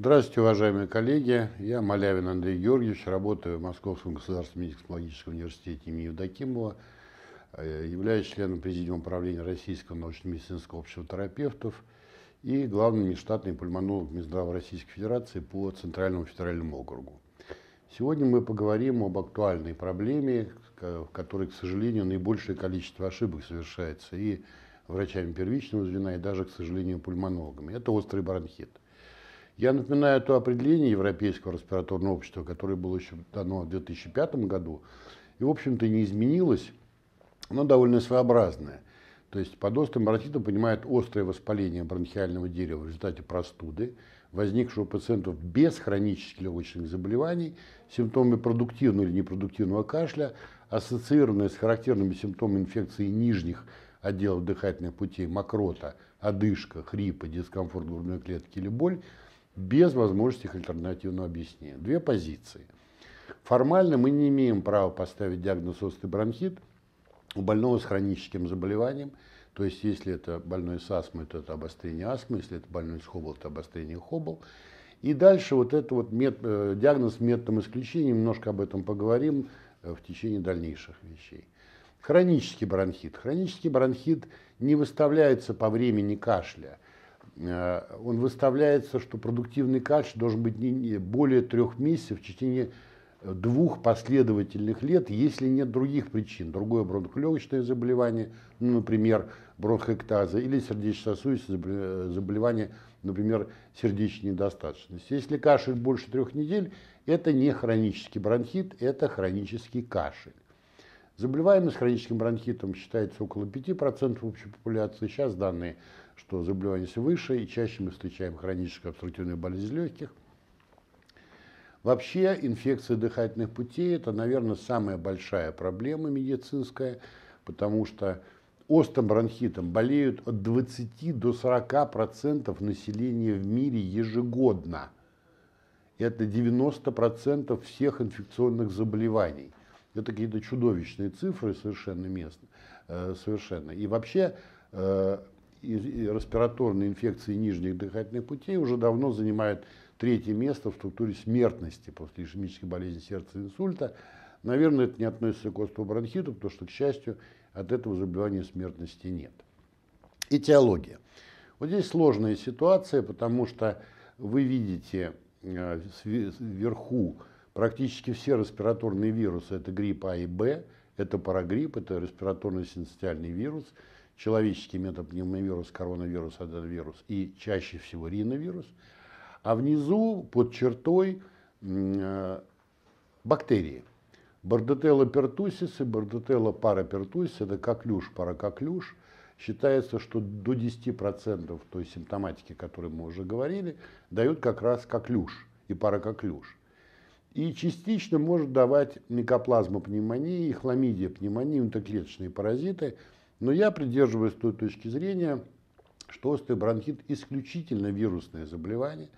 Здравствуйте, уважаемые коллеги. Я Малявин Андрей Георгиевич, работаю в Московском государственном технологическом университете имени Евдокимова, э, являюсь членом президиума управления Российского научно-медицинского общества терапевтов и главным нештатным пульмонологом Минздрава Российской Федерации по Центральному федеральному округу. Сегодня мы поговорим об актуальной проблеме, э, в которой, к сожалению, наибольшее количество ошибок совершается и врачами первичного звена, и даже, к сожалению, пульмонологами. Это острый бронхит – я напоминаю то определение Европейского респираторного общества, которое было еще дано в 2005 году, и, в общем-то, не изменилось, но довольно своеобразное. То есть под острым бронхитом понимают острое воспаление бронхиального дерева в результате простуды, возникшего у пациентов без хронических легочных заболеваний, симптомы продуктивного или непродуктивного кашля, ассоциированные с характерными симптомами инфекции нижних отделов дыхательных путей, мокрота, одышка, хрипа, дискомфорт грудной клетки или боль, без возможности их альтернативного объяснения. Две позиции. Формально мы не имеем права поставить диагноз острый бронхит у больного с хроническим заболеванием, то есть если это больной с астмой, то это обострение астмы, если это больной с хобл, то обострение хобл. И дальше вот этот вот мет, э, диагноз методом исключения, немножко об этом поговорим э, в течение дальнейших вещей. Хронический бронхит. Хронический бронхит не выставляется по времени кашля – Э, он выставляется, что продуктивный кач должен быть не более трех месяцев в течение двух последовательных лет, если нет других причин. Другое бронхолегочное заболевание, ну, например, бронхоэктаза, или сердечно-сосудистое заболевание, например, сердечной недостаточности. Если кашель больше трех недель, это не хронический бронхит, это хронический кашель. Заболеваемость хроническим бронхитом считается около 5% общей популяции. Сейчас данные что заболеваемость выше, и чаще мы встречаем хроническую обструктивную болезнь легких. Вообще инфекция дыхательных путей – это, наверное, самая большая проблема медицинская, потому что остом бронхитом болеют от 20 до 40% населения в мире ежегодно. Это 90% всех инфекционных заболеваний. Это какие-то чудовищные цифры совершенно местные, э, совершенно. И вообще э, респираторные инфекции нижних дыхательных путей уже давно занимает третье место в структуре смертности после ишемической болезни сердца и инсульта. Наверное, это не относится к острому бронхиту, потому что, к счастью, от этого заболевания смертности нет. Этиология. Вот здесь сложная ситуация, потому что вы видите э, вверху практически все респираторные вирусы. Это грипп А и Б, это парагрипп, это респираторно-синцитиальный вирус – человеческий метапневмовирус, коронавирус, аденовирус и чаще всего риновирус, а внизу под чертой э, бактерии. Бордотелла пертусис и бордотелла парапертусис, это коклюш, паракоклюш. Считается, что до 10% той симптоматики, о которой мы уже говорили, дают как раз коклюш и паракоклюш. И частично может давать микоплазма пневмонии хламидия пневмонии, унтоклеточные паразиты – но я придерживаюсь той точки зрения, что остеобронхит исключительно вирусное заболевание.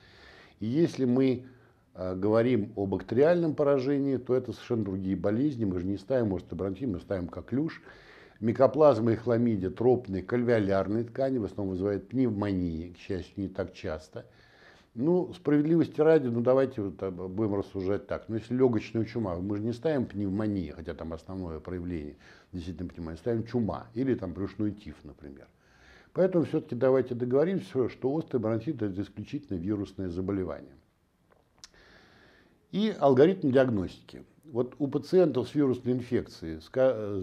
И если мы а, говорим о бактериальном поражении, то это совершенно другие болезни. Мы же не ставим остеобронхит, мы ставим коклюш. Микоплазма и хламидия тропные, кальвеолярные ткани в основном вызывают пневмонии, к счастью, не так часто – ну, справедливости ради, ну давайте вот будем рассуждать так. Ну, если легочная чума, мы же не ставим пневмония, хотя там основное проявление действительно пневмонии, ставим чума или там брюшной тиф, например. Поэтому все-таки давайте договоримся, что острый бронхит – это исключительно вирусное заболевание. И алгоритм диагностики. Вот у пациентов с вирусной инфекцией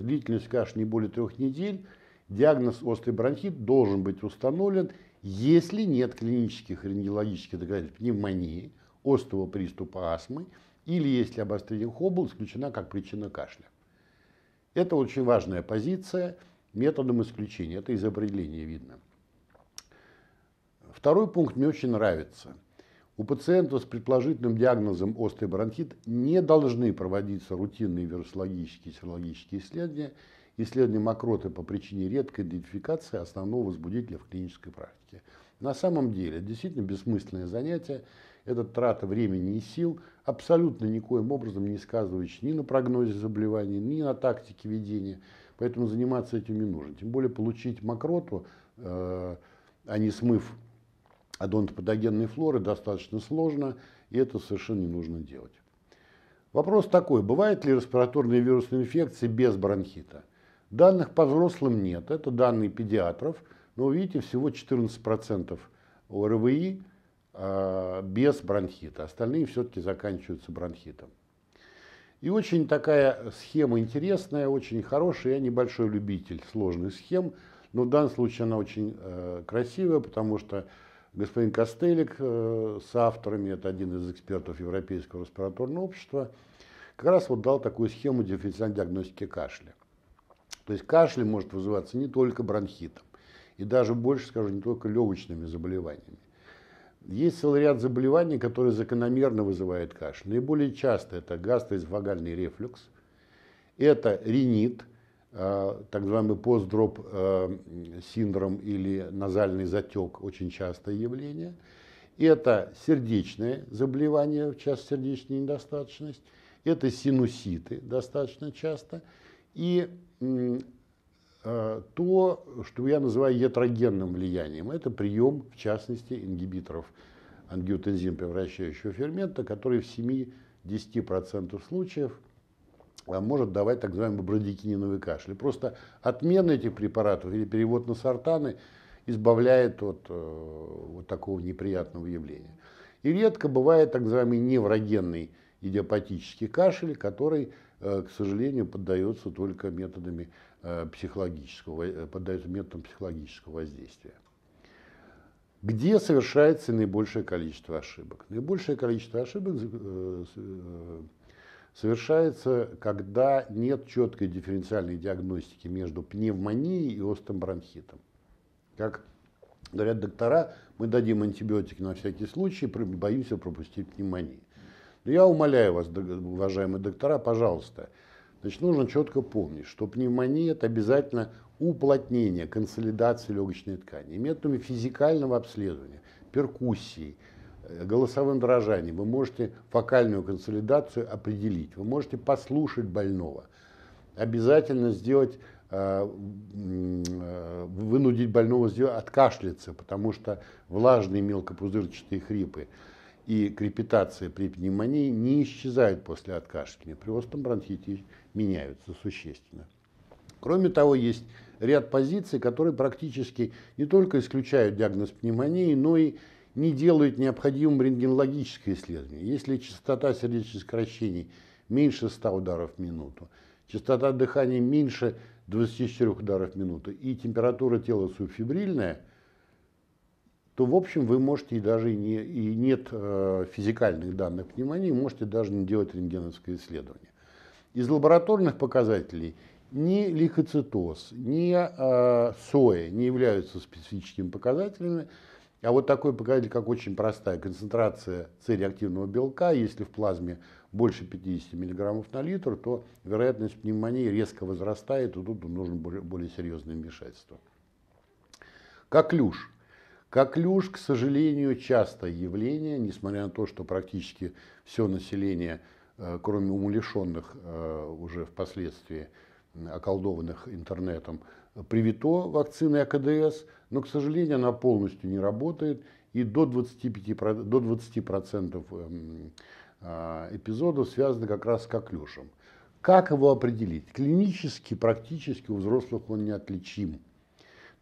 длительностью кашля не более трех недель, диагноз острый бронхит должен быть установлен – если нет клинических рентгенологических доказательств пневмонии, острого приступа астмы или если обострение Хоббл исключена как причина кашля. Это очень важная позиция методом исключения, это из определения видно. Второй пункт мне очень нравится. У пациентов с предположительным диагнозом острый бронхит не должны проводиться рутинные вирусологические и серологические исследования – Исследование мокроты по причине редкой идентификации основного возбудителя в клинической практике. На самом деле, действительно бессмысленное занятие, это трата времени и сил, абсолютно никоим образом не сказывающий ни на прогнозе заболевания, ни на тактике ведения. Поэтому заниматься этим не нужно. Тем более получить мокроту, э, а не смыв адонтопатогенной флоры, достаточно сложно, и это совершенно не нужно делать. Вопрос такой, бывает ли респираторные вирусные инфекции без бронхита? Данных по взрослым нет, это данные педиатров, но вы видите, всего 14% ОРВИ э, без бронхита, остальные все-таки заканчиваются бронхитом. И очень такая схема интересная, очень хорошая, я небольшой любитель сложных схем, но в данном случае она очень э, красивая, потому что господин Костелик э, с авторами, это один из экспертов Европейского респираторного общества, как раз вот дал такую схему дифференциальной диагностики кашля. То есть кашель может вызываться не только бронхитом, и даже больше, скажу, не только легочными заболеваниями. Есть целый ряд заболеваний, которые закономерно вызывают кашель. Наиболее часто это гастроэзофагальный рефлюкс, это ринит, э, так называемый постдроп э, синдром или назальный затек, очень частое явление. Это сердечное заболевание, в частности сердечная недостаточность. Это синуситы достаточно часто. И а, то, что я называю етрогенным влиянием, это прием, в частности, ингибиторов ангиотензин превращающего фермента, который в 7-10% случаев а, может давать так называемый брадикининовый кашель. просто отмена этих препаратов или перевод на сортаны избавляет от э, вот такого неприятного явления. И редко бывает так называемый неврогенный идиопатический кашель, который Э, к сожалению, поддается только методами э, психологического, э, поддается методам психологического воздействия. Где совершается наибольшее количество ошибок? Наибольшее количество ошибок совершается, когда нет четкой дифференциальной диагностики между пневмонией и острым бронхитом. Как говорят доктора, мы дадим антибиотики на всякий случай, боимся пропустить пневмонию я умоляю вас, уважаемые доктора, пожалуйста, значит, нужно четко помнить, что пневмония – это обязательно уплотнение, консолидация легочной ткани. И методами физикального обследования, перкуссии, э, голосовым дрожанием вы можете фокальную консолидацию определить, вы можете послушать больного, обязательно сделать э, э, вынудить больного сделать откашляться, потому что влажные мелкопузырчатые хрипы и крепитация при пневмонии не исчезают после откашливания. При остром бронхите меняются существенно. Кроме того, есть ряд позиций, которые практически не только исключают диагноз пневмонии, но и не делают необходимым рентгенологическое исследование. Если частота сердечных сокращений меньше 100 ударов в минуту, частота дыхания меньше 24 ударов в минуту и температура тела субфибрильная – то, в общем, вы можете и даже и, не, и нет э, физикальных данных пневмонии, можете даже не делать рентгеновское исследование. Из лабораторных показателей ни лейкоцитоз, ни э, соя не являются специфическими показателями, а вот такой показатель, как очень простая концентрация С-реактивного белка, если в плазме больше 50 мг на литр, то вероятность пневмонии резко возрастает, и тут нужно более, более серьезное вмешательство. Коклюш – Коклюш, к сожалению, частое явление, несмотря на то, что практически все население, э, кроме умалишенных э, уже впоследствии, околдованных интернетом, привито вакциной АКДС, но, к сожалению, она полностью не работает, и до 25%, до 20% э, эпизодов связаны как раз с коклюшем. Как его определить? Клинически, практически у взрослых он неотличим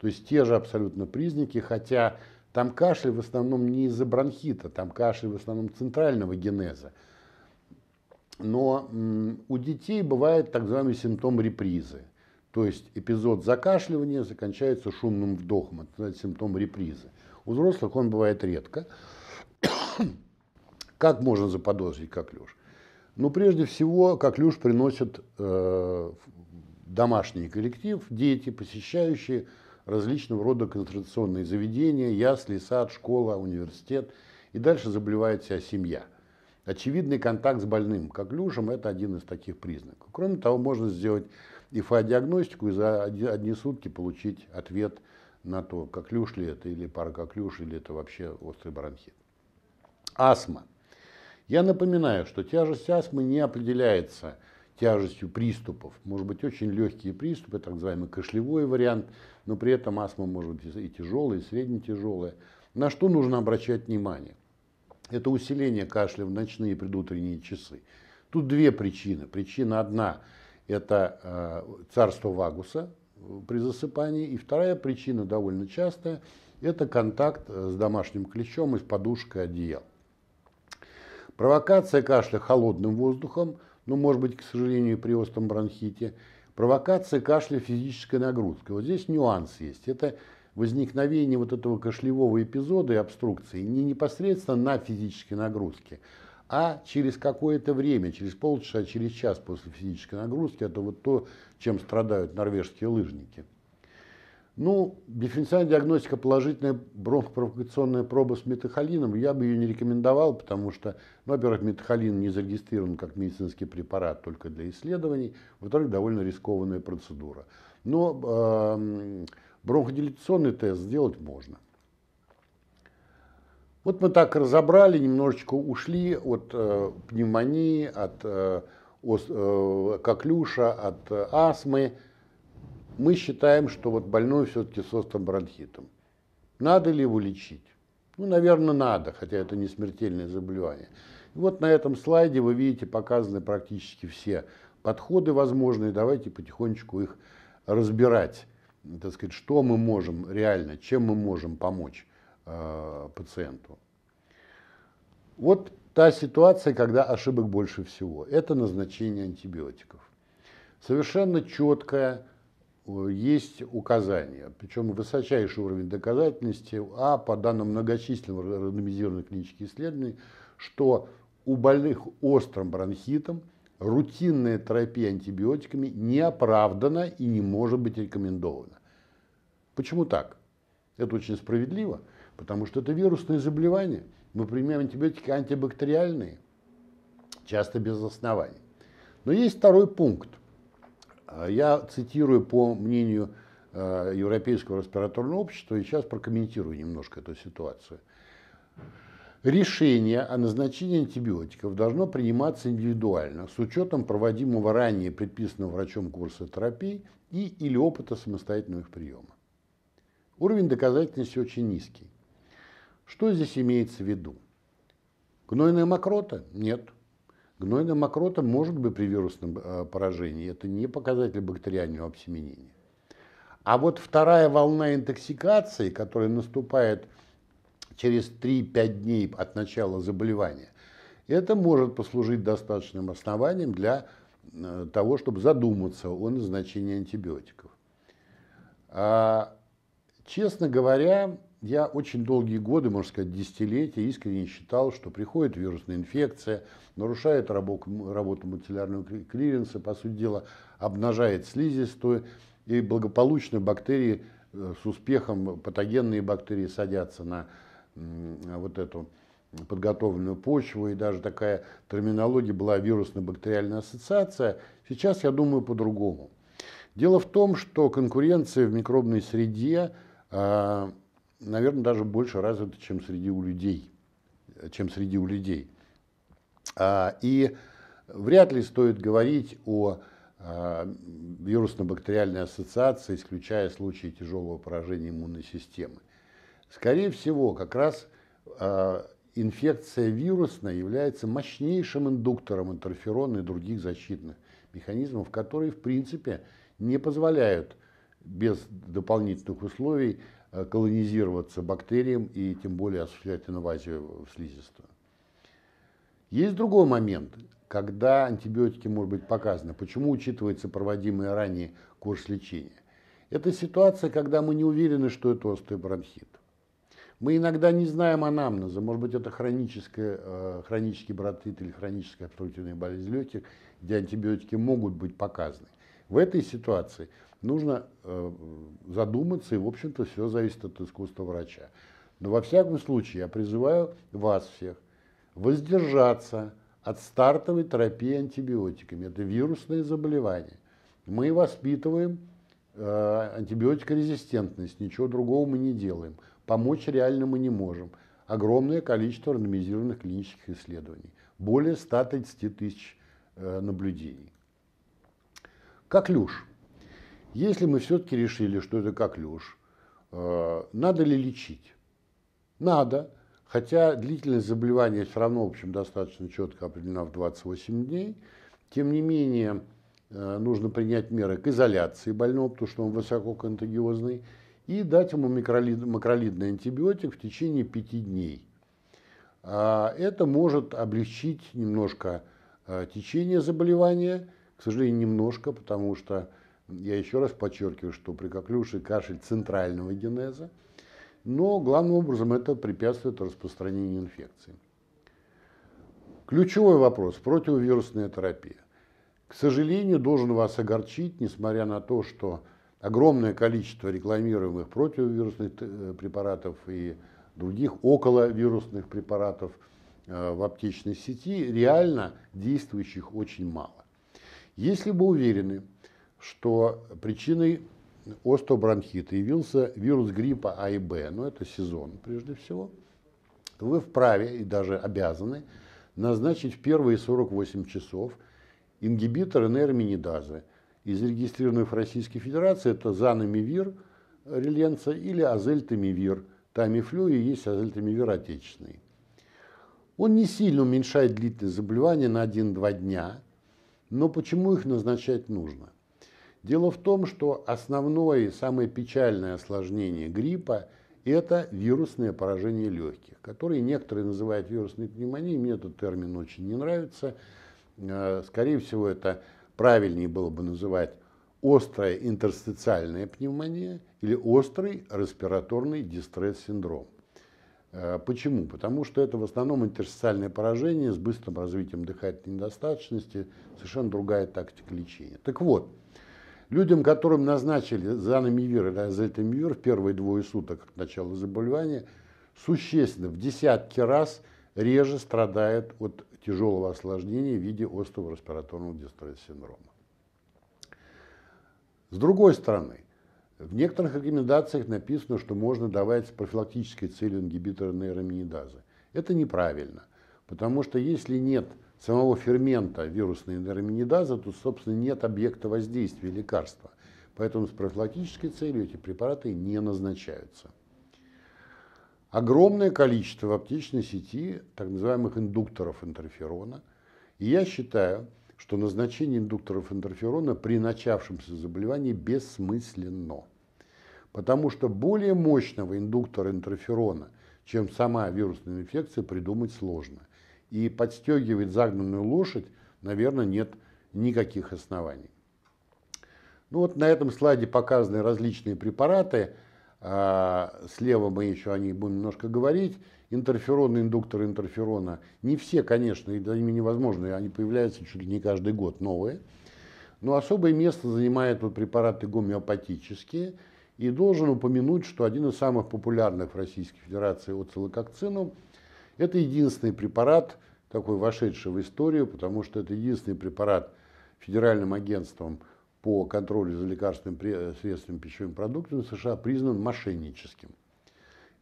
то есть те же абсолютно признаки, хотя там кашель в основном не из-за бронхита, там кашель в основном центрального генеза. Но у детей бывает так называемый симптом репризы. То есть эпизод закашливания заканчивается шумным вдохом. Это называется симптом репризы. У взрослых он бывает редко. как можно заподозрить коклюш? Ну, прежде всего, коклюш приносит э, домашний коллектив, дети, посещающие, различного рода концентрационные заведения, ясли, сад, школа, университет. И дальше заболевает вся семья. Очевидный контакт с больным коклюшем – это один из таких признаков. Кроме того, можно сделать ИФА-диагностику и за одни сутки получить ответ на то, коклюш ли это, или паракоклюш, или это вообще острый бронхит. Астма. Я напоминаю, что тяжесть астмы не определяется – тяжестью приступов. Может быть очень легкие приступы, так называемый кашлевой вариант, но при этом астма может быть и тяжелая, и среднетяжелая. На что нужно обращать внимание? Это усиление кашля в ночные и предутренние часы. Тут две причины. Причина одна – это э, царство вагуса э, при засыпании. И вторая причина, довольно частая, это контакт э, с домашним клещом и с подушкой одеял. Провокация кашля холодным воздухом – ну, может быть, к сожалению, при остром бронхите, провокация кашля физической нагрузкой. Вот здесь нюанс есть. Это возникновение вот этого кашлевого эпизода и обструкции не непосредственно на физической нагрузке, а через какое-то время, через полчаса, через час после физической нагрузки, это а вот то, чем страдают норвежские лыжники. Ну, дифференциальная диагностика положительная бронхопровокационная проба с метахолином, я бы ее не рекомендовал, потому что, ну, во-первых, метахолин не зарегистрирован как медицинский препарат только для исследований, во-вторых, довольно рискованная процедура. Но э, эм, бронходилитационный тест сделать можно. Вот мы так разобрали, немножечко ушли от э, пневмонии, от э, ос, э, коклюша, от э, астмы мы считаем, что вот больной все-таки с острым бронхитом. Надо ли его лечить? Ну, наверное, надо, хотя это не смертельное заболевание. И вот на этом слайде вы видите показаны практически все подходы возможные. Давайте потихонечку их разбирать, так сказать, что мы можем реально, чем мы можем помочь э, пациенту. Вот та ситуация, когда ошибок больше всего. Это назначение антибиотиков. Совершенно четкая Э, есть указания, причем высочайший уровень доказательности, а по данным многочисленных рандомизированных клинических исследований, что у больных острым бронхитом рутинная терапия антибиотиками не оправдана и не может быть рекомендована. Почему так? Это очень справедливо, потому что это вирусное заболевание, Мы принимаем антибиотики антибактериальные, часто без оснований. Но есть второй пункт – а я цитирую по мнению э, Европейского респираторного общества и сейчас прокомментирую немножко эту ситуацию. Решение о назначении антибиотиков должно приниматься индивидуально с учетом проводимого ранее предписанного врачом курса терапии и или опыта самостоятельного их приема. Уровень доказательности очень низкий. Что здесь имеется в виду? Гнойная мокрота? Нет. Гнойная мокрота может быть при вирусном э, поражении, это не показатель бактериального обсеменения. А вот вторая волна интоксикации, которая наступает через 3-5 дней от начала заболевания, это может послужить достаточным основанием для э, того, чтобы задуматься о назначении антибиотиков. А, честно говоря, я очень долгие годы, можно сказать, десятилетия искренне считал, что приходит вирусная инфекция, нарушает работу мацеллярного клиренса, по сути дела, обнажает слизистую, и благополучно бактерии э, с успехом, патогенные бактерии садятся на вот эту подготовленную почву, и даже такая терминология была вирусно-бактериальная ассоциация. Сейчас я думаю по-другому. Дело в том, что конкуренция в микробной среде а, наверное, даже больше развито, чем среди у людей, чем среди у людей. А, и вряд ли стоит говорить о а, вирусно-бактериальной ассоциации, исключая случаи тяжелого поражения иммунной системы. Скорее всего, как раз а, инфекция вирусная является мощнейшим индуктором интерферона и других защитных механизмов, которые, в принципе, не позволяют без дополнительных условий Э, колонизироваться бактериям и тем более осуществлять инвазию в слизистую. Есть другой момент, когда антибиотики может быть показаны, почему учитывается проводимый ранее курс лечения. Это ситуация, когда мы не уверены, что это бронхит. Мы иногда не знаем анамнеза, может быть это хроническая, э, хронический бронхит или хроническая обструктивная болезнь легких, где антибиотики могут быть показаны. В этой ситуации нужно э, задуматься, и, в общем-то, все зависит от искусства врача. Но во всяком случае, я призываю вас всех воздержаться от стартовой терапии антибиотиками. Это вирусное заболевание. Мы воспитываем э, антибиотикорезистентность, ничего другого мы не делаем. Помочь реально мы не можем. Огромное количество рандомизированных клинических исследований. Более 130 тысяч э, наблюдений. Коклюш. Если мы все-таки решили, что это коклюш, э, надо ли лечить? Надо, хотя длительность заболевания все равно, в общем, достаточно четко определена в 28 дней. Тем не менее, э, нужно принять меры к изоляции больного, потому что он высококонтагиозный, и дать ему микролид, макролидный антибиотик в течение 5 дней. А это может облегчить немножко э, течение заболевания к сожалению, немножко, потому что я еще раз подчеркиваю, что при коклюше кашель центрального генеза, но главным образом это препятствует распространению инфекции. Ключевой вопрос – противовирусная терапия. К сожалению, должен вас огорчить, несмотря на то, что огромное количество рекламируемых противовирусных э, препаратов и других околовирусных препаратов э, в аптечной сети, реально действующих очень мало. Если бы уверены, что причиной остеобронхита явился вирус гриппа А и Б, но это сезон прежде всего, то вы вправе и даже обязаны назначить в первые 48 часов ингибитор нейроминидазы – из регистрированных в Российской Федерации, это занамивир реленца или азельтамивир. Тамифлю и есть азельтамивир отечественный. Он не сильно уменьшает длительность заболевания на 1-2 дня, но почему их назначать нужно? Дело в том, что основное и самое печальное осложнение гриппа – это вирусное поражение легких, которые некоторые называют вирусной пневмонией. Мне этот термин очень не нравится. Э, скорее всего, это правильнее было бы называть острая интерстициальная пневмония или острый респираторный дистресс-синдром. Э, почему? Потому что это в основном интерстициальное поражение с быстрым развитием дыхательной недостаточности, совершенно другая тактика лечения. Так вот, людям, которым назначили занамивир или азельтамивир в первые двое суток от начала заболевания, существенно в десятки раз реже страдает от тяжелого осложнения в виде острого респираторного дистресс-синдрома. С другой стороны, в некоторых рекомендациях написано, что можно давать с профилактической целью ингибитора нейроминидазы. Это неправильно, потому что если нет самого фермента вирусной нейроминидазы, то, собственно, нет объекта воздействия лекарства. Поэтому с профилактической целью эти препараты не назначаются. Огромное количество в аптечной сети так называемых индукторов интерферона. И я считаю, что назначение индукторов интерферона при начавшемся заболевании бессмысленно, потому что более мощного индуктора интерферона, чем сама вирусная инфекция, придумать сложно. И подстегивать загнанную лошадь, наверное, нет никаких оснований. Ну вот на этом слайде показаны различные препараты – а, слева мы еще о них будем немножко говорить, интерфероны, индукторы интерферона, не все, конечно, и ими невозможно, они появляются чуть ли не каждый год новые, но особое место занимают вот препараты гомеопатические, и должен упомянуть, что один из самых популярных в Российской Федерации оцилококцином – это единственный препарат, такой вошедший в историю, потому что это единственный препарат федеральным агентством – по контролю за лекарственными средствами пищевыми продуктами в США признан мошенническим.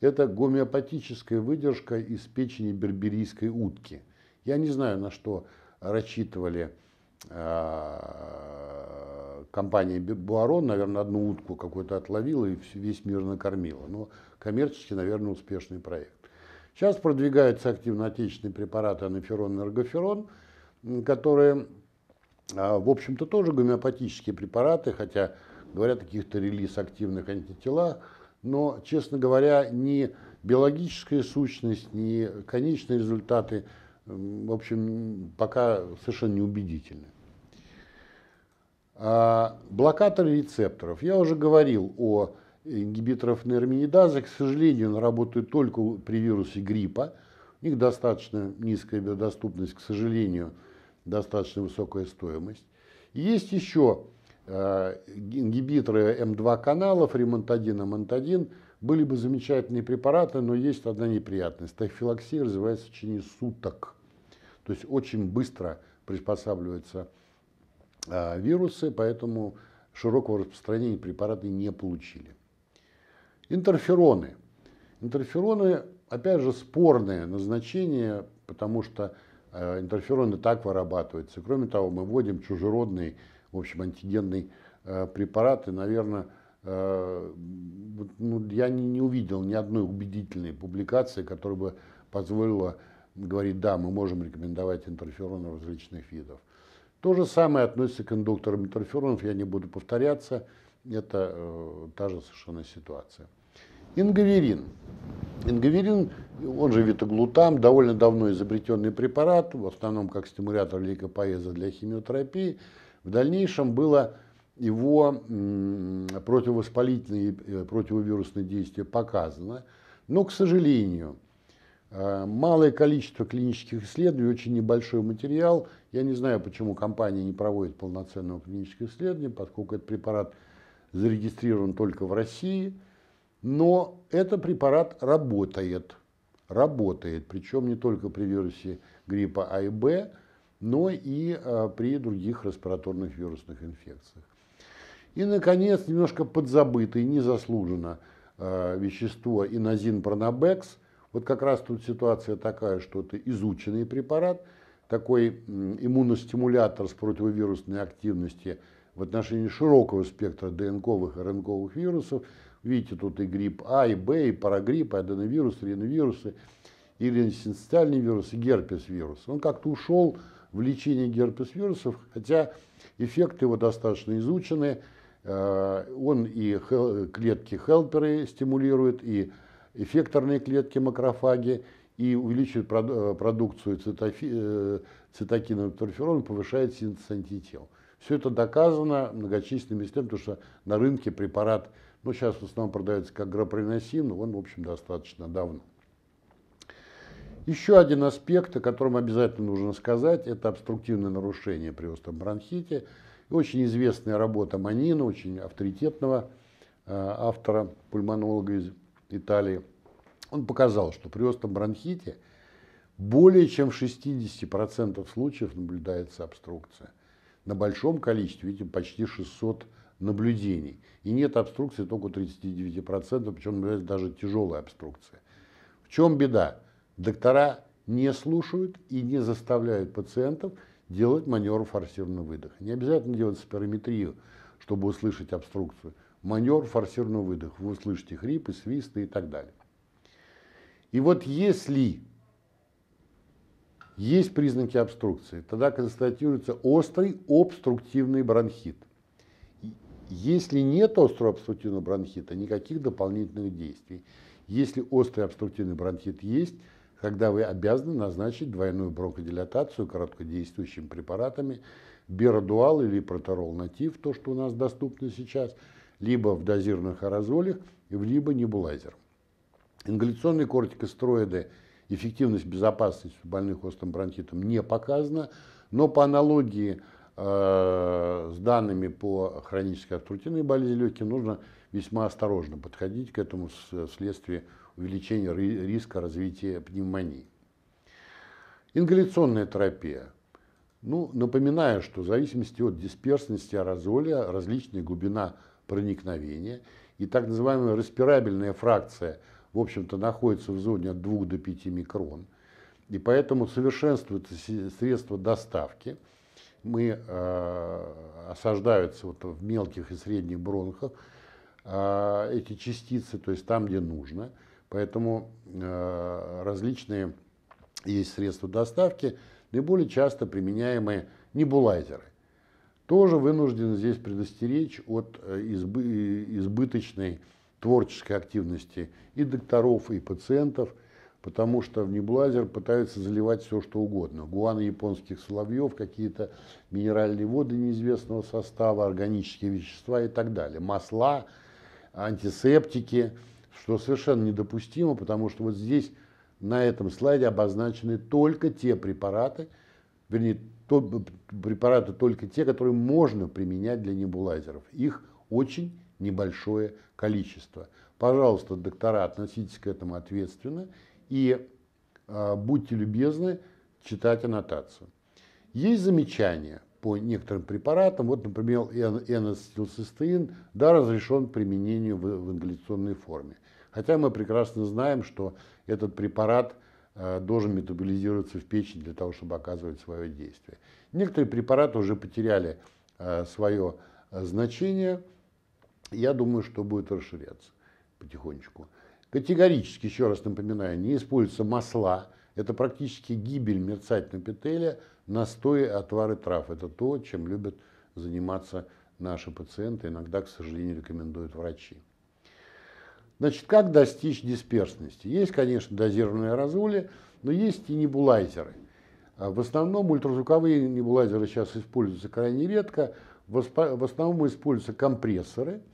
Это гомеопатическая выдержка из печени берберийской утки. Я не знаю, на что рассчитывали а, компания Буарон, наверное, одну утку какую-то отловила и весь мир накормила. Но коммерчески, наверное, успешный проект. Сейчас продвигаются активно отечественные препараты анаферон и эргоферон, которые а, в общем-то, тоже гомеопатические препараты, хотя говорят о каких-то релиз активных антитела, но, честно говоря, ни биологическая сущность, ни конечные результаты, в общем, пока совершенно неубедительны. А, блокаторы рецепторов. Я уже говорил о ингибиторов нейроминидазы. К сожалению, он работает только при вирусе гриппа. У них достаточно низкая биодоступность, к сожалению, достаточно высокая стоимость. И есть еще э, ингибиторы М2 каналов, ремонтадин, амантадин, были бы замечательные препараты, но есть одна неприятность. Тахифилаксия развивается в течение суток. То есть очень быстро приспосабливаются э, вирусы, поэтому широкого распространения препараты не получили. Интерфероны. Интерфероны, опять же, спорное назначение, потому что а, интерфероны так вырабатываются. Кроме того, мы вводим чужеродные, в общем, антигенные э, препараты, наверное, э, ну, я не, не увидел ни одной убедительной публикации, которая бы позволила говорить, да, мы можем рекомендовать интерфероны различных видов. То же самое относится к индукторам интерферонов, я не буду повторяться, это э, та же совершенно ситуация. Ингаверин. Ингаверин, он же витаглутам, довольно давно изобретенный препарат, в основном как стимулятор лейкопоэза для химиотерапии. В дальнейшем было его противовоспалительное и э, противовирусное действие показано, но, к сожалению, э, малое количество клинических исследований, очень небольшой материал. Я не знаю, почему компания не проводит полноценного клинического исследования, поскольку этот препарат зарегистрирован только в России – но этот препарат работает, работает, причем не только при вирусе гриппа А и Б, но и э, при других респираторных вирусных инфекциях. И, наконец, немножко подзабытый, незаслуженно а, вещество инозин пронабекс. Вот как раз тут ситуация такая, что это изученный препарат, такой иммуностимулятор с противовирусной активностью в отношении широкого спектра ДНКовых и РНКовых вирусов, Видите, тут и грипп А, и Б, и парагрипп, и аденовирус, и реновирусы, и ренсенциальный вирус, и герпес-вирус. Он как-то ушел в лечение герпес-вирусов, хотя эффекты его достаточно изучены. Э, он и клетки-хелперы стимулирует, и эффекторные клетки макрофаги, и увеличивает э, продукцию цитокинов, э, цитокиновых повышает синтез антител. Все это доказано многочисленными исследованиями, потому что на рынке препарат но ну, сейчас в основном продается как но он, в общем, достаточно давно. Еще один аспект, о котором обязательно нужно сказать, это обструктивное нарушение при остром бронхите. И очень известная работа Манина, очень авторитетного э, автора, пульмонолога из Италии. Он показал, что при остром бронхите более чем в 60% случаев наблюдается обструкция. На большом количестве, видим, почти 600 наблюдений. И нет обструкции только 39%, причем является даже тяжелая обструкция. В чем беда? Доктора не слушают и не заставляют пациентов делать маневр форсированного выдоха. Не обязательно делать спирометрию, чтобы услышать обструкцию. Маневр форсированного выдоха. Вы услышите хрипы, свисты и так далее. И вот если есть признаки обструкции, тогда констатируется острый обструктивный бронхит – если нет острого обструктивного бронхита, никаких дополнительных действий. Если острый обструктивный бронхит есть, когда вы обязаны назначить двойную бронходилатацию короткодействующими препаратами, берадуал или проторол натив, то, что у нас доступно сейчас, либо в дозированных аэрозолях, либо небулайзером. Ингаляционные кортикостероиды, эффективность, безопасности у больных острым бронхитом не показана, но по аналогии Э, с данными по хронической обструктивной болезни легких нужно весьма осторожно подходить к этому вследствие увеличения риска развития пневмонии. Ингаляционная терапия. Ну, напоминаю, что в зависимости от дисперсности аэрозоля различная глубина проникновения и так называемая респирабельная фракция, в общем-то, находится в зоне от 2 до 5 микрон, и поэтому совершенствуются средства доставки – мы э, осаждаются вот в мелких и средних бронхах э, эти частицы, то есть там, где нужно. Поэтому э, различные есть средства доставки, наиболее часто применяемые небулайзеры. Тоже вынужден здесь предостеречь от э, избы, э, избыточной творческой активности и докторов, и пациентов – потому что в Неблайзер пытаются заливать все, что угодно. Гуаны японских соловьев, какие-то минеральные воды неизвестного состава, органические вещества и так далее. Масла, антисептики, что совершенно недопустимо, потому что вот здесь на этом слайде обозначены только те препараты, вернее, то, препараты только те, которые можно применять для небулайзеров. Их очень небольшое количество. Пожалуйста, доктора, относитесь к этому ответственно и э, будьте любезны читать аннотацию. Есть замечания по некоторым препаратам. Вот, например, N-acetyl да, разрешен применению в, в ингаляционной форме. Хотя мы прекрасно знаем, что этот препарат э, должен метаболизироваться в печени для того, чтобы оказывать свое действие. Некоторые препараты уже потеряли э, свое значение. Я думаю, что будет расширяться потихонечку. Категорически, еще раз напоминаю, не используются масла. Это практически гибель мерцательной петели, настои, отвары трав. Это то, чем любят заниматься наши пациенты, иногда, к сожалению, рекомендуют врачи. Значит, как достичь дисперсности? Есть, конечно, дозированные аэрозоли, но есть и небулайзеры. А в основном ультразвуковые небулайзеры сейчас используются крайне редко. В основном используются компрессоры –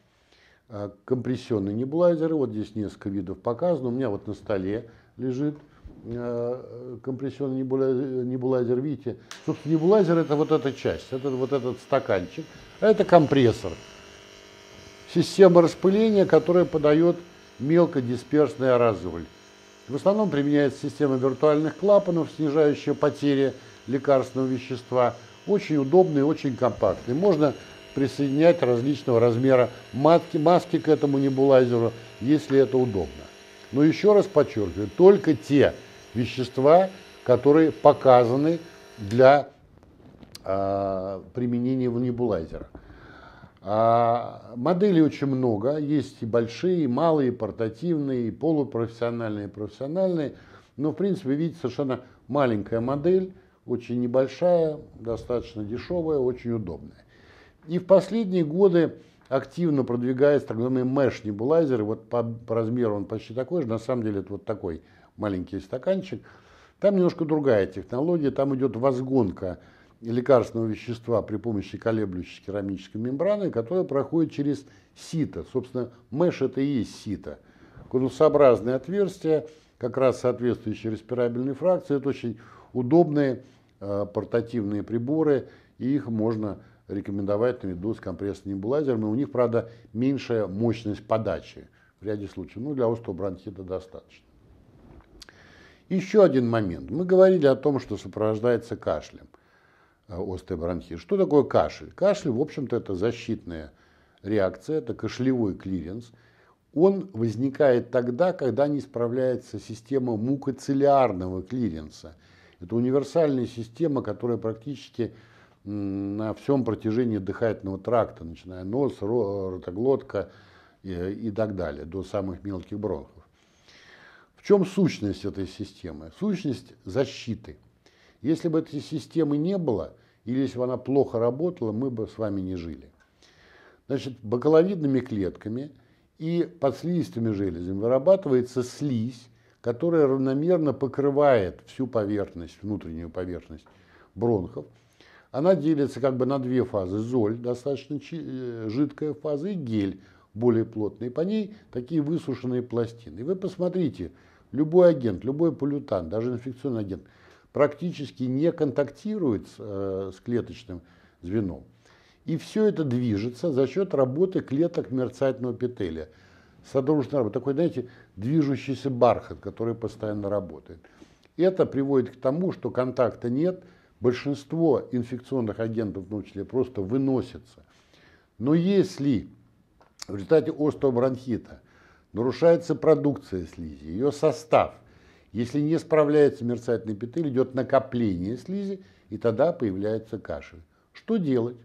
Э, компрессионный небулайзер. Вот здесь несколько видов показано. У меня вот на столе лежит э, компрессионный небулайзер, небулайзер. Видите, собственно, небулайзер это вот эта часть, это вот этот стаканчик, а это компрессор. Система распыления, которая подает мелкодисперсный аэрозоль. В основном применяется система виртуальных клапанов, снижающая потери лекарственного вещества. Очень удобный, очень компактный. Можно присоединять различного размера матки, маски к этому небулайзеру, если это удобно. Но еще раз подчеркиваю, только те вещества, которые показаны для э, применения в небулайзера. А моделей очень много, есть и большие, и малые, и портативные, и полупрофессиональные, и профессиональные. Но, в принципе, видите, совершенно маленькая модель, очень небольшая, достаточно дешевая, очень удобная. И в последние годы активно продвигается так называемый mesh небулайзер. Вот по, по размеру он почти такой же, на самом деле это вот такой маленький стаканчик. Там немножко другая технология, там идет возгонка лекарственного вещества при помощи колеблющей керамической мембраны, которая проходит через сито. Собственно, меш это и есть сито. Конусообразное отверстие, как раз соответствующие респирабельной фракции, это очень удобные э, портативные приборы, и их можно рекомендовать на виду с компрессным небулайзером, и у них, правда, меньшая мощность подачи в ряде случаев, ну, для острого бронхита достаточно. Еще один момент. Мы говорили о том, что сопровождается кашлем э, острый бронхит. Что такое кашель? Кашель, в общем-то, это защитная реакция, это кашлевой клиренс. Он возникает тогда, когда не справляется система мукоцеллярного клиренса. Это универсальная система, которая практически на всем протяжении дыхательного тракта, начиная нос, ротоглотка э, и, так далее, до самых мелких бронхов. В чем сущность этой системы? Сущность защиты. Если бы этой системы не было, или если бы она плохо работала, мы бы с вами не жили. Значит, бакаловидными клетками и подслизистыми железами вырабатывается слизь, которая равномерно покрывает всю поверхность, внутреннюю поверхность бронхов – она делится как бы на две фазы. Золь, достаточно э, жидкая фаза, и гель, более плотный. И по ней такие высушенные пластины. И вы посмотрите, любой агент, любой полютант, даже инфекционный агент, практически не контактирует с, э, с клеточным звеном. И все это движется за счет работы клеток мерцательного петеля. Содружный работа, такой, знаете, движущийся бархат, который постоянно работает. Это приводит к тому, что контакта нет – Большинство инфекционных агентов, в том числе, просто выносятся. Но если в результате острого бронхита нарушается продукция слизи, ее состав, если не справляется мерцательный эпитель, идет накопление слизи, и тогда появляется кашель. Что делать?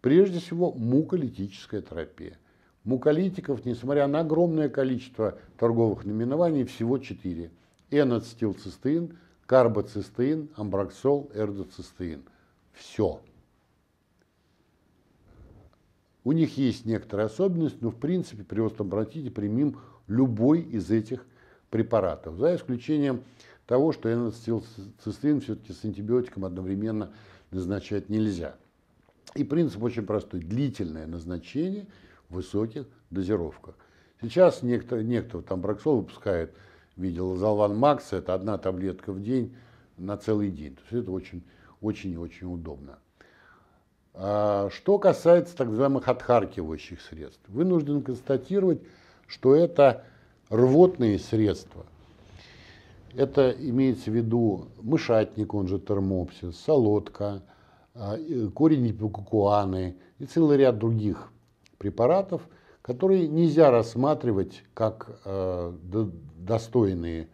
Прежде всего, муколитическая терапия. Муколитиков, несмотря на огромное количество торговых наименований, всего четыре. Энацетилцистеин – карбоцистеин, амброксол, эрдоцистеин. Все. У них есть некоторая особенность, но в принципе при остеопатите примем любой из этих препаратов, за исключением того, что энацистеин все-таки с антибиотиком одновременно назначать нельзя. И принцип очень простой – длительное назначение в высоких дозировках. Сейчас некто, некто там Браксол выпускает видел. Залван Макс – это одна таблетка в день на целый день. То есть это очень, очень и очень удобно. А, что касается так называемых отхаркивающих средств, вынужден констатировать, что это рвотные средства. Это имеется в виду мышатник, он же термопсис, солодка, а, корень пукуаны и целый ряд других препаратов – которые нельзя рассматривать как э, достойные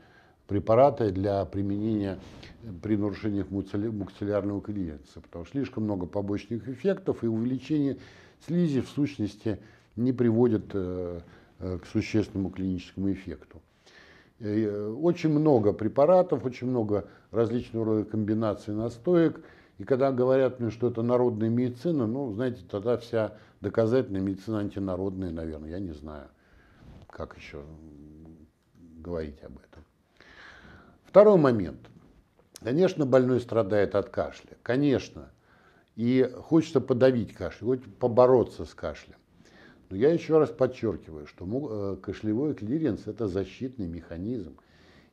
препараты для применения при нарушениях мукцеллярного клиренса, потому что слишком много побочных эффектов и увеличение слизи в сущности не приводит э, э, к существенному клиническому эффекту. Очень много препаратов, очень много различного рода комбинаций настоек – и когда говорят мне, что это народная медицина, ну, знаете, тогда вся доказательная медицина антинародная, наверное, я не знаю, как еще говорить об этом. Второй момент. Конечно, больной страдает от кашля, конечно. И хочется подавить кашель, хочется побороться с кашлем. Но я еще раз подчеркиваю, что э, кашлевой клиренс – это защитный механизм.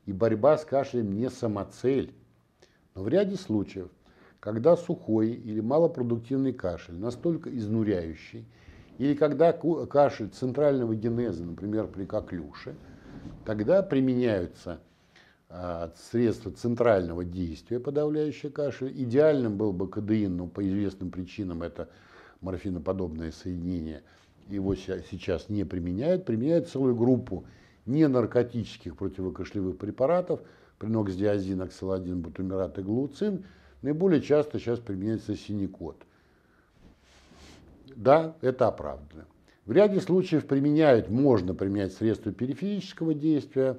И борьба с кашлем не самоцель. Но в ряде случаев – когда сухой или малопродуктивный кашель настолько изнуряющий, или когда кашель центрального генеза, например, при коклюше, тогда применяются а, средства центрального действия, подавляющие кашель. Идеальным был бы кадеин, но по известным причинам это морфиноподобное соединение. Его сейчас не применяют. Применяют целую группу ненаркотических противокашлевых препаратов, приноксдиазин, оксалодин, бутумират и глуцин – Наиболее часто сейчас применяется синий код. Да, это оправдано. В ряде случаев применяют, можно применять средства периферического действия.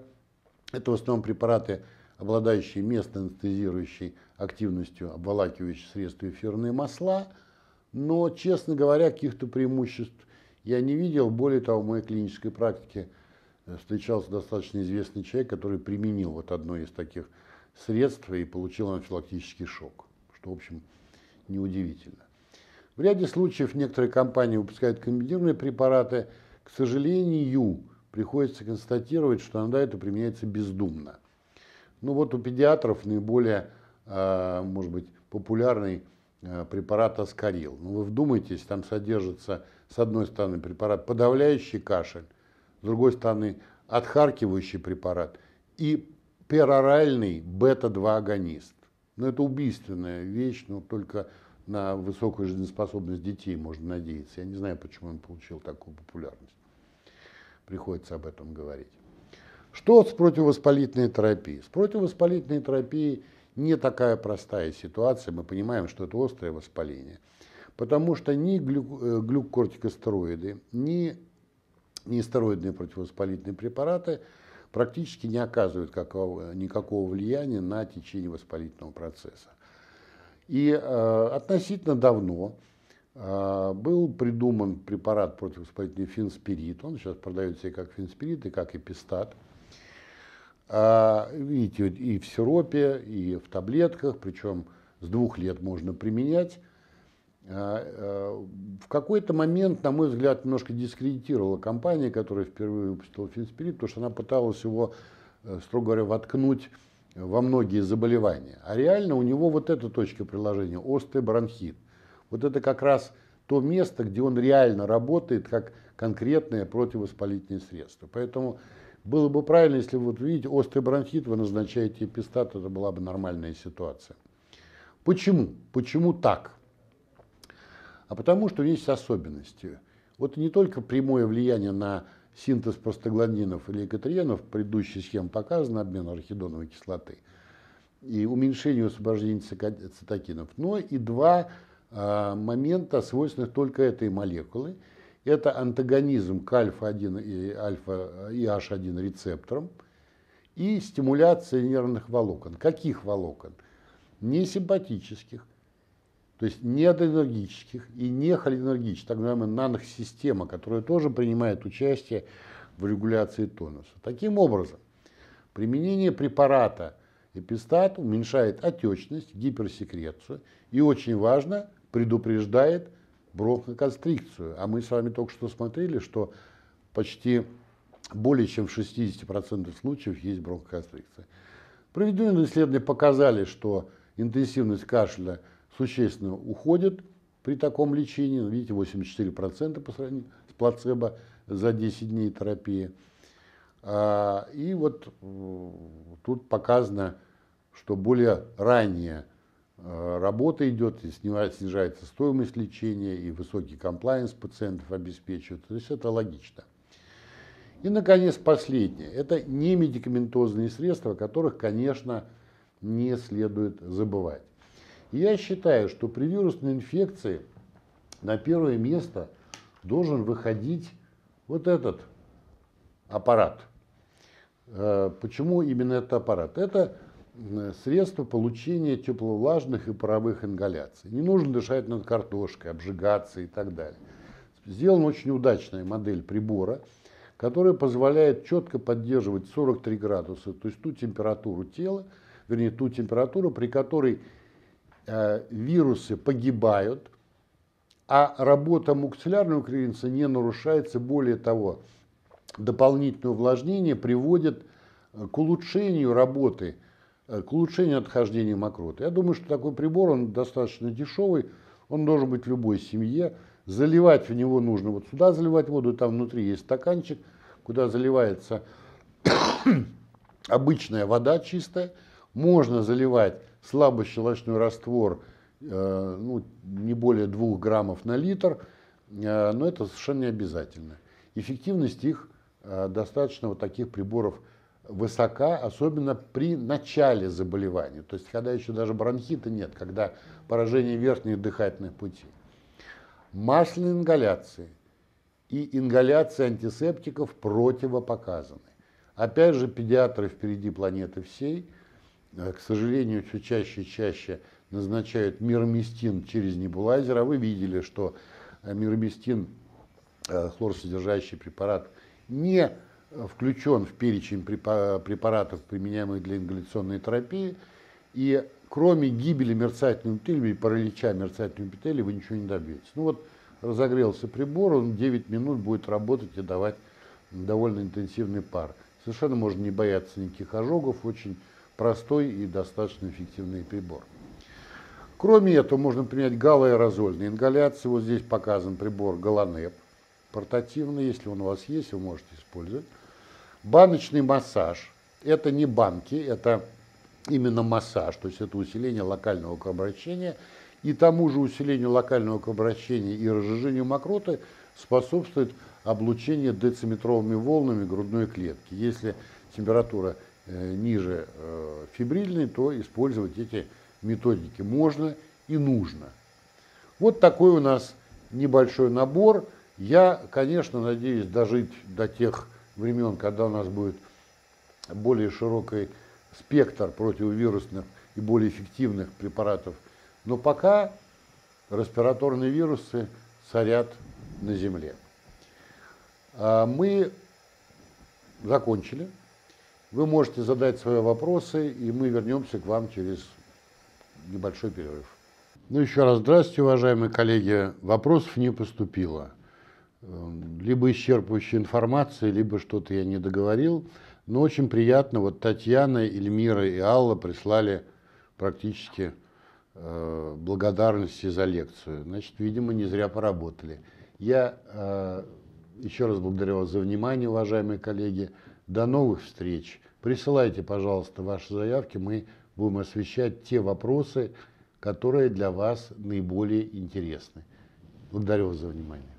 Это в основном препараты, обладающие местно анестезирующей активностью, обволакивающие средства эфирные масла. Но, честно говоря, каких-то преимуществ я не видел. Более того, в моей клинической практике э, встречался достаточно известный человек, который применил вот одно из таких средств и получил анафилактический шок, что, в общем, неудивительно. В ряде случаев некоторые компании выпускают комбинированные препараты. К сожалению, приходится констатировать, что иногда это применяется бездумно. Ну вот у педиатров наиболее, а, может быть, популярный а, препарат Аскарил. Ну вы вдумайтесь, там содержится с одной стороны препарат подавляющий кашель, с другой стороны отхаркивающий препарат и пероральный бета-2 агонист. ну, это убийственная вещь, но только на высокую жизнеспособность детей можно надеяться. Я не знаю, почему он получил такую популярность. Приходится об этом говорить. Что с противовоспалительной терапией? С противовоспалительной терапией не такая простая ситуация. Мы понимаем, что это острое воспаление. Потому что ни глю, э, глюкортикостероиды, ни нестероидные противовоспалительные препараты – практически не оказывают какого, никакого влияния на течение воспалительного процесса. И э, относительно давно э, был придуман препарат противовоспалительный финспирит. Он сейчас продается и как финспирит, и как эпистат. Э, видите, и в сиропе, и в таблетках, причем с двух лет можно применять. А, э, в какой-то момент, на мой взгляд, немножко дискредитировала компания, которая впервые выпустила Финспирит, потому что она пыталась его, э, строго говоря, воткнуть во многие заболевания. А реально у него вот эта точка приложения, острый бронхит. Вот это как раз то место, где он реально работает как конкретное противовоспалительное средство. Поэтому было бы правильно, если вот видите острый бронхит, вы назначаете эпистат, это была бы нормальная ситуация. Почему? Почему так? а потому что есть особенности. Вот не только прямое влияние на синтез простагландинов или экотриенов, предыдущей схеме показана, обмен архидоновой кислоты, и уменьшение освобождения цитокинов, но и два э, момента, свойственных только этой молекулы. Это антагонизм к альфа-1 и, альфа, и H1 рецепторам и стимуляция нервных волокон. Каких волокон? Не симпатических. То есть не аденергических и не холинергических, так называемая наносистема, которая тоже принимает участие в регуляции тонуса. Таким образом, применение препарата эпистат уменьшает отечность, гиперсекрецию и, очень важно, предупреждает бронхоконстрикцию. А мы с вами только что смотрели, что почти более чем в 60% случаев есть бронхоконстрикция. Проведенные исследования показали, что интенсивность кашля – существенно уходит при таком лечении, ну, видите, 84% по сравнению с плацебо за 10 дней терапии. А, и вот э, тут показано, что более ранняя э, работа идет, и снижается стоимость лечения, и высокий комплайенс пациентов обеспечивает, То есть это логично. И, наконец, последнее. Это не медикаментозные средства, о которых, конечно, не следует забывать. Я считаю, что при вирусной инфекции на первое место должен выходить вот этот аппарат. Э, почему именно этот аппарат? Это средство получения тепловлажных и паровых ингаляций. Не нужно дышать над картошкой, обжигаться и так далее. Сделана очень удачная модель прибора, которая позволяет четко поддерживать 43 градуса, то есть ту температуру тела, вернее ту температуру, при которой Э, вирусы погибают, а работа мукцеллярного кривинца не нарушается. Более того, дополнительное увлажнение приводит э, к улучшению работы, э, к улучшению отхождения мокроты. Я думаю, что такой прибор, он достаточно дешевый, он должен быть в любой семье. Заливать в него нужно вот сюда заливать воду, там внутри есть стаканчик, куда заливается обычная вода чистая. Можно заливать слабый щелочной раствор э, ну, не более 2 граммов на литр, э, но это совершенно не обязательно. Эффективность их э, достаточно вот таких приборов высока, особенно при начале заболевания, то есть когда еще даже бронхита нет, когда поражение верхних дыхательных путей. Масляные ингаляции и ингаляции антисептиков противопоказаны. Опять же, педиатры впереди планеты всей – а, к сожалению, все чаще и чаще назначают мироместин через небулайзер. А вы видели, что а, мироместин, а, хлорсодержащий препарат, не включен в перечень препаратов, применяемых для ингаляционной терапии. И кроме гибели мерцательной эпителия паралича мерцательной эпителия вы ничего не добьетесь. Ну вот разогрелся прибор, он 9 минут будет работать и давать довольно интенсивный пар. Совершенно можно не бояться никаких ожогов, очень простой и достаточно эффективный прибор. Кроме этого, можно принять галоаэрозольные ингаляции. Вот здесь показан прибор Галанеп, портативный, если он у вас есть, вы можете использовать. Баночный массаж. Это не банки, это именно массаж, то есть это усиление локального кровообращения. И тому же усилению локального кровообращения и разжижению мокроты способствует облучение дециметровыми волнами грудной клетки. Если температура Э, ниже э, фибрильной, то использовать эти методики можно и нужно. Вот такой у нас небольшой набор. Я, конечно, надеюсь дожить до тех времен, когда у нас будет более широкий спектр противовирусных и более эффективных препаратов. Но пока респираторные вирусы царят на Земле. А мы закончили. Вы можете задать свои вопросы, и мы вернемся к вам через небольшой перерыв. Ну, еще раз здравствуйте, уважаемые коллеги. Вопросов не поступило. Эм, либо исчерпывающая информация, либо что-то я не договорил. Но очень приятно, вот Татьяна, Эльмира и Алла прислали практически э, благодарности за лекцию. Значит, видимо, не зря поработали. Я э, еще раз благодарю вас за внимание, уважаемые коллеги. До новых встреч. Присылайте, пожалуйста, ваши заявки. Мы будем освещать те вопросы, которые для вас наиболее интересны. Благодарю вас за внимание.